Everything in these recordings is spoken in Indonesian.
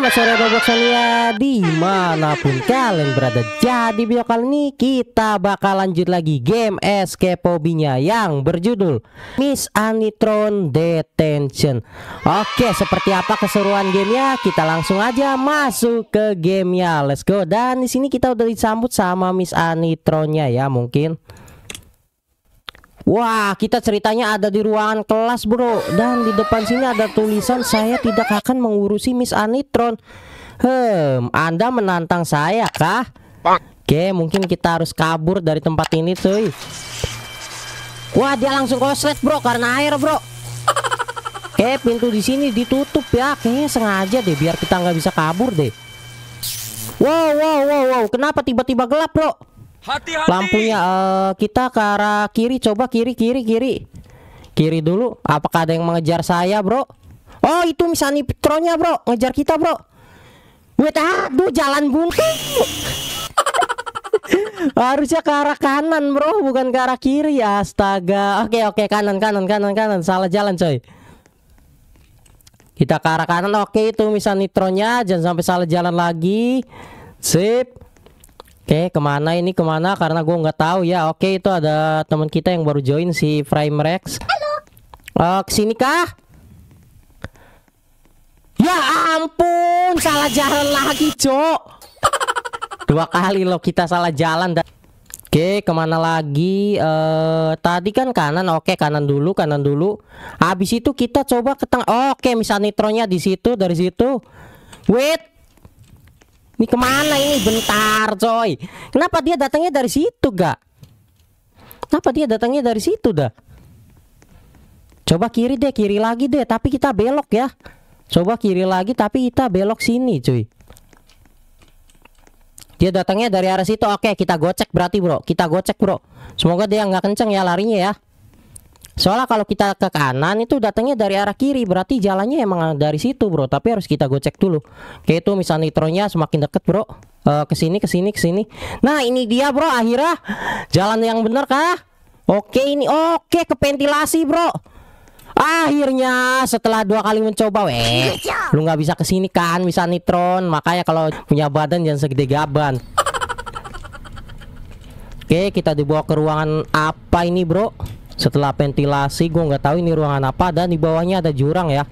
Selamat sore Bobok Sonia Dimanapun kalian berada Jadi video kali ini kita bakal lanjut lagi game Pobinya Yang berjudul Miss Anitron Detention Oke seperti apa keseruan gamenya Kita langsung aja masuk ke gamenya Let's go Dan di sini kita udah disambut sama Miss Anitronnya ya mungkin Wah, kita ceritanya ada di ruangan kelas, Bro. Dan di depan sini ada tulisan saya tidak akan mengurusi Miss Anitron. Hmm, Anda menantang saya kah? Oke, mungkin kita harus kabur dari tempat ini, cuy. Wah, dia langsung koslet, Bro, karena air, Bro. Oke, pintu di sini ditutup ya. Kayaknya sengaja deh biar kita nggak bisa kabur deh. Wow, wow, wow, wow. Kenapa tiba-tiba gelap, Bro? Hati-hati. Lampunya uh, kita ke arah kiri, coba kiri kiri kiri. Kiri dulu. Apakah ada yang mengejar saya, Bro? Oh, itu misalnya petronya, Bro. Ngejar kita, Bro. Wait, aduh jalan buntu. Harusnya ke arah kanan, Bro, bukan ke arah kiri. Astaga. Oke, oke, kanan kanan kanan kanan. Salah jalan, coy. Kita ke arah kanan. Oke, itu misalnya nitronya, jangan sampai salah jalan lagi. Sip. Oke, okay, kemana ini kemana? Karena gue nggak tahu ya. Oke, okay, itu ada teman kita yang baru join si Frame Rex. Halo. Uh, kesini kah? Ya ampun, salah jalan lagi, Cok. Dua kali loh kita salah jalan. Oke, okay, kemana lagi? Uh, tadi kan kanan, oke okay, kanan dulu, kanan dulu. Habis itu kita coba ke tengah. Oke, okay, misal nitronya di situ, dari situ. Wait, ini kemana ini? Bentar, coy. Kenapa dia datangnya dari situ, gak? Kenapa dia datangnya dari situ, dah? Coba kiri deh, kiri lagi deh. Tapi kita belok ya. Coba kiri lagi, tapi kita belok sini, cuy. Dia datangnya dari arah situ. Oke, kita gocek berarti, bro. Kita gocek, bro. Semoga dia nggak kenceng ya larinya ya. Soalnya kalau kita ke kanan itu datangnya dari arah kiri, berarti jalannya emang dari situ, Bro. Tapi harus kita gocek dulu. Kayak itu misal nitronya semakin deket, Bro. kesini eh, kesini kesini Kesini Nah, ini dia, Bro, akhirnya jalan yang bener kah? Oke, ini oke ke ventilasi, Bro. Akhirnya setelah dua kali mencoba, weh, lu gak bisa kesini kan, bisa nitron. Makanya kalau punya badan jangan segede gaban. Oke, kita dibawa ke ruangan apa ini, bro? setelah ventilasi gue nggak tahu ini ruangan apa dan di bawahnya ada jurang ya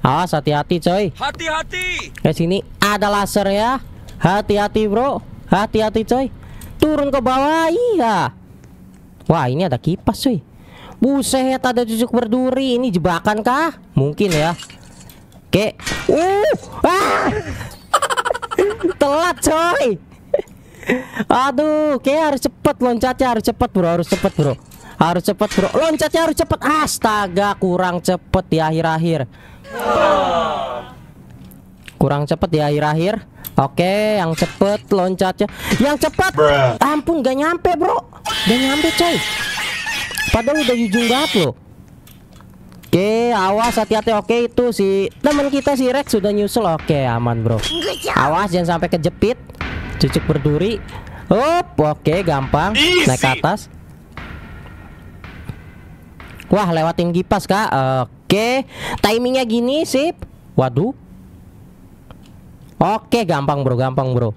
awas hati-hati coy hati-hati ke eh, sini ada laser ya hati-hati bro hati-hati coy turun ke bawah iya wah ini ada kipas coy buset ada cucuk berduri ini jebakan kah mungkin ya oke uh ah! telat coy aduh kayak harus cepet loncatnya harus cepet bro harus cepet bro harus cepet bro Loncatnya harus cepet Astaga kurang cepet di akhir-akhir Kurang cepet di akhir-akhir Oke yang cepet loncatnya Yang cepet Bruh. Ampun gak nyampe bro Gak nyampe coy Padahal udah ujung banget loh Oke, awas hati-hati. Oke, itu si teman kita si Rex sudah nyusul. Oke, aman, Bro. Awas jangan sampai kejepit. Cucuk berduri. Up, oke, gampang. Naik ke atas. Wah lewatin kipas kak Oke Timingnya gini sip Waduh Oke gampang bro gampang bro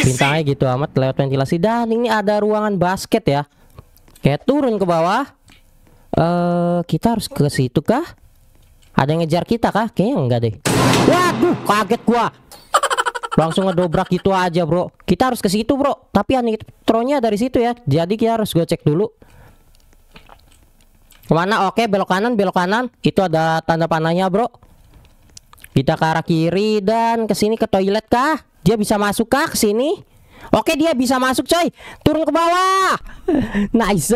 Bintangnya gitu amat lewat ventilasi Dan ini ada ruangan basket ya Oke turun ke bawah eh Kita harus ke situ kah? Ada yang ngejar kita kah? Kayaknya enggak deh Waduh kaget gua langsung ngedobrak gitu aja bro kita harus ke situ bro tapi anitronya dari situ ya jadi kita harus gocek dulu Kemana? Oke, belok kanan, belok kanan. Itu ada tanda panahnya, bro. Kita ke arah kiri dan ke sini ke toilet kah? Dia bisa masuk kah ke sini? Oke, dia bisa masuk, coy. Turun ke bawah. nice.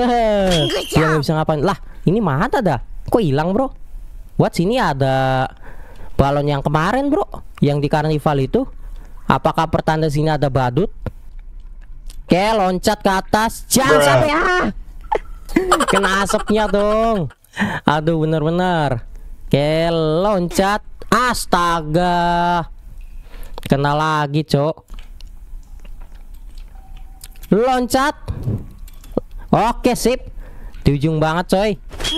Dia ya. bisa ngapain. Lah, ini mata dah. Kok hilang, bro? Buat sini ada balon yang kemarin, bro. Yang di karnival itu. Apakah pertanda sini ada badut? Oke, loncat ke atas. Jangan sampai ah. Kena asapnya dong. Aduh bener-bener. Oke, loncat. Astaga. Kena lagi, Cok. Loncat. Oke, sip. Di ujung banget, coy.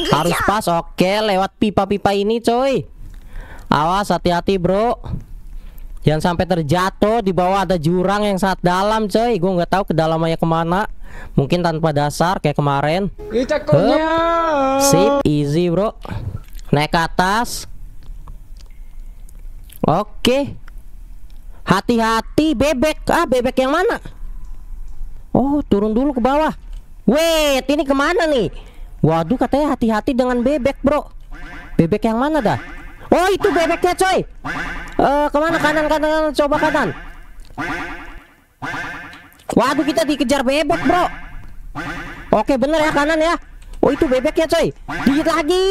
Harus iya. pas. Oke, lewat pipa-pipa ini, coy. Awas hati-hati, Bro. Yang sampai terjatuh di bawah ada jurang yang sangat dalam, coy. Gue nggak tahu kedalamannya kemana. Mungkin tanpa dasar kayak kemarin. Sip, easy bro. Naik ke atas. Oke. Hati-hati bebek. Ah, bebek yang mana? Oh, turun dulu ke bawah. Wait, ini kemana nih? Waduh, katanya hati-hati dengan bebek, bro. Bebek yang mana dah? Oh itu bebeknya coy uh, Kemana kanan kanan kanan Coba kanan Waduh kita dikejar bebek bro Oke bener ya kanan ya Oh itu bebeknya coy Dikit lagi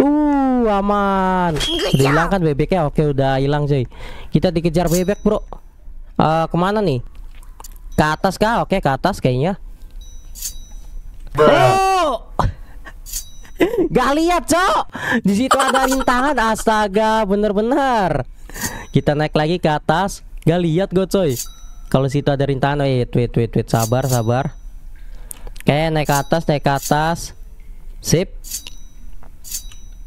Uh aman Hilang kan bebeknya Oke udah hilang coy Kita dikejar bebek bro uh, Kemana nih Ke atas kah Oke ke atas kayaknya Oh Gak lihat cok Di situ ada rintangan Astaga bener-bener Kita naik lagi ke atas Gak lihat gue coy Kalau situ ada rintangan Wait wait wait wait Sabar sabar Oke naik ke atas naik ke atas Sip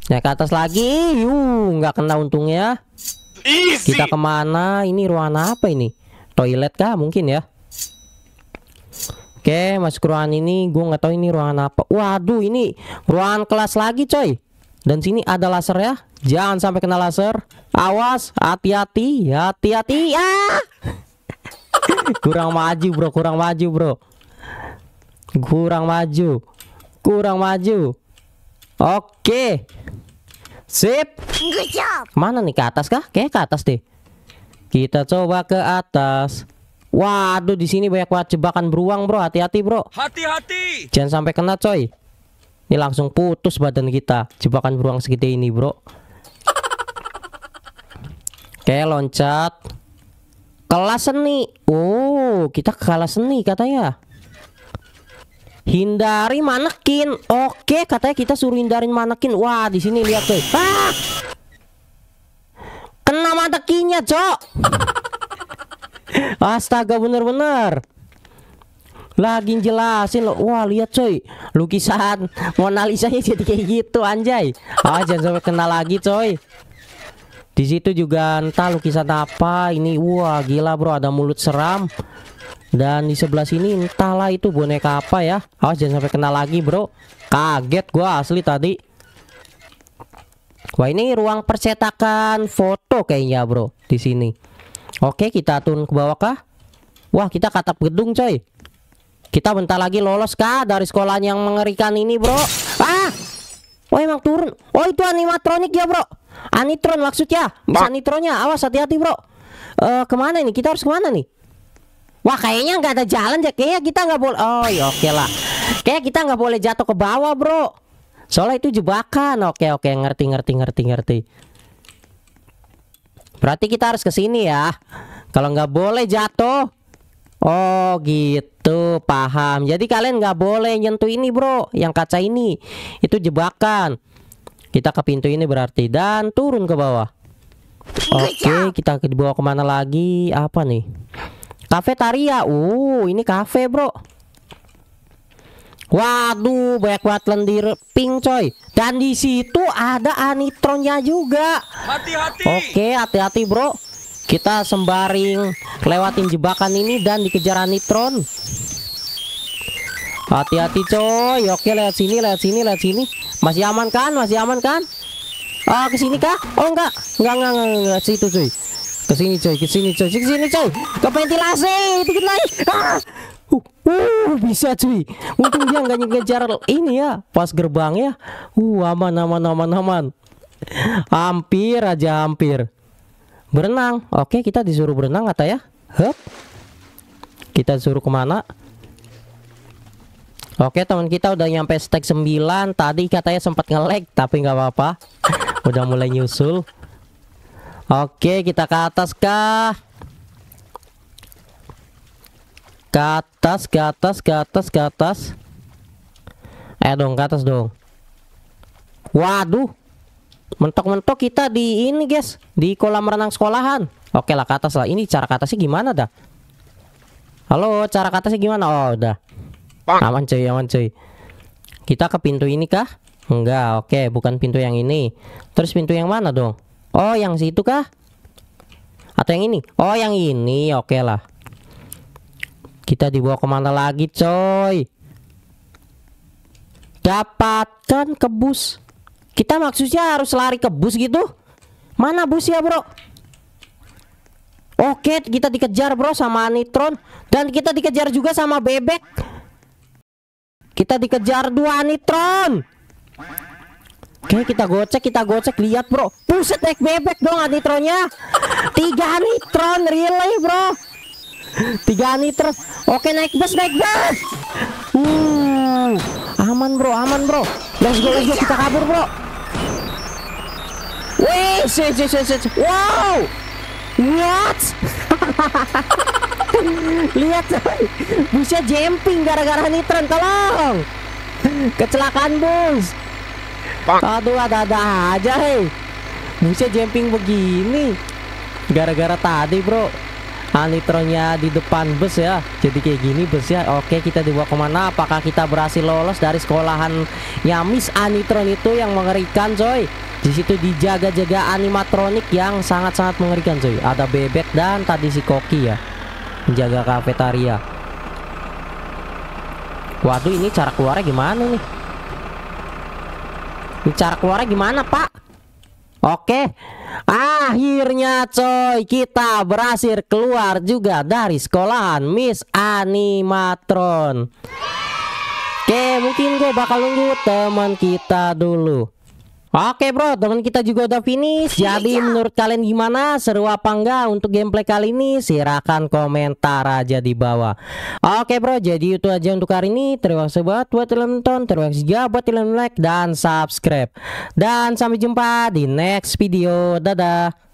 Naik ke atas lagi yuk Gak kena untungnya Kita kemana Ini ruangan apa ini Toilet kah mungkin ya Oke, masuk ruangan ini. Gue nggak tahu ini ruangan apa. Waduh, ini ruangan kelas lagi, coy. Dan sini ada laser ya. Jangan sampai kena laser. Awas, hati-hati, hati-hati. Ah! kurang maju, bro. Kurang maju, bro. Kurang maju. Kurang maju. Oke. Sip. Mana nih ke atas kah? Kayak ke atas deh. Kita coba ke atas. Waduh, di sini banyak banget jebakan beruang, Bro. Hati-hati, Bro. Hati-hati. Jangan sampai kena, coy. Ini langsung putus badan kita. Jebakan beruang segede ini, Bro. Oke, loncat. Kelas seni. Oh, kita kalah seni katanya. Hindari manekin. Oke, katanya kita suruh hindarin manekin. Wah, di sini lihat, coy. Ah! Kena manekinnya, Cok. Astaga bener-bener lagi jelasin lo wah lihat coy lukisan Mona Lisa nya jadi kayak gitu anjay ah jangan sampai kena lagi coy di situ juga entah lukisan apa ini wah gila bro ada mulut seram dan di sebelah sini entahlah itu boneka apa ya awas ah, jangan sampai kena lagi bro kaget gua asli tadi wah ini ruang percetakan foto kayaknya bro di sini Oke, kita turun ke bawah kah? Wah, kita katap gedung, coy. Kita bentar lagi lolos kah dari sekolah yang mengerikan ini, bro? Ah! wah oh, emang turun. Oh, itu animatronik ya, bro. Anitron maksudnya. Bisa nitronnya Awas, hati-hati, bro. Uh, kemana ini? Kita harus kemana nih? Wah, kayaknya nggak ada jalan, ya. Kayaknya kita nggak boleh. Oh, ya oke lah. Kayaknya kita nggak boleh jatuh ke bawah, bro. Soalnya itu jebakan. Oke, oke. Ngerti, ngerti, ngerti, ngerti. Berarti kita harus ke sini ya. Kalau nggak boleh jatuh. Oh gitu, paham. Jadi kalian nggak boleh nyentuh ini bro, yang kaca ini. Itu jebakan. Kita ke pintu ini berarti dan turun ke bawah. Oke, kita dibawa kemana lagi? Apa nih? Cafe Taria. Uh, ini cafe bro. Waduh, banyak banget lendir pink coy. Dan di situ ada anitronnya juga. Hati-hati. Oke, hati-hati bro. Kita sembaring lewatin jebakan ini dan dikejar anitron. Hati-hati coy. Oke, lihat sini, lihat sini, lihat sini. Masih aman kan? Masih aman kan? Ah, ke sini kah? Oh, enggak. Enggak, enggak, enggak, enggak. Situ coy. Ke sini coy, ke sini coy, ke sini coy. Ke ventilasi, dikit lagi. Ah! Uh, bisa cuy. Untung dia nggak ngejar ini ya, pas gerbang ya. Uh, aman, aman, aman, aman. Hampir aja, hampir. Berenang. Oke, kita disuruh berenang kata ya. Hup. Kita disuruh kemana? Oke, teman kita udah nyampe stack 9. Tadi katanya sempat ngelek, tapi nggak apa-apa. udah mulai nyusul. Oke, kita ke atas kah? Ke atas, ke atas, ke atas, ke atas. Eh dong, ke atas dong. Waduh. Mentok-mentok kita di ini, guys. Di kolam renang sekolahan. Oke lah, ke atas lah. Ini cara ke atasnya gimana dah? Halo, cara ke atasnya gimana? Oh, udah. Aman cuy, aman cuy. Kita ke pintu ini kah? Enggak, oke, bukan pintu yang ini. Terus pintu yang mana dong? Oh, yang situ kah? Atau yang ini? Oh, yang ini, oke lah. Kita dibawa kemana lagi coy? Dapatkan ke bus. Kita maksudnya harus lari ke bus gitu? Mana bus ya bro? Oke kita dikejar bro sama Anitron Dan kita dikejar juga sama Bebek Kita dikejar dua Anitron Oke kita gocek kita gocek lihat bro Puset naik bebek dong Anitronnya Tiga Anitron relay bro tiga nih oke naik bus naik bus hmm, aman bro aman bro let's go let's go kita kabur bro wih shit shit shit shit wow what lihat busnya jumping gara-gara nitron tolong kecelakaan bus aduh ada-ada aja hei busnya jumping begini gara-gara tadi bro anitronya ah, di depan bus ya jadi kayak gini bus ya. oke kita dibawa kemana apakah kita berhasil lolos dari sekolahan Yamis anitron itu yang mengerikan coy di situ dijaga-jaga animatronik yang sangat-sangat mengerikan coy ada bebek dan tadi si koki ya menjaga kafetaria waduh ini cara keluarnya gimana nih ini cara keluarnya gimana pak oke Akhirnya coy kita berhasil keluar juga dari sekolahan Miss Animatron Oke mungkin gue bakal nunggu teman kita dulu Oke bro, teman kita juga udah finish. Jadi ya. menurut kalian gimana? Seru apa enggak untuk gameplay kali ini? Silahkan komentar aja di bawah. Oke bro, jadi itu aja untuk hari ini. Terima kasih buat buat yang nonton, terima kasih juga buat yang like dan subscribe. Dan sampai jumpa di next video. Dadah.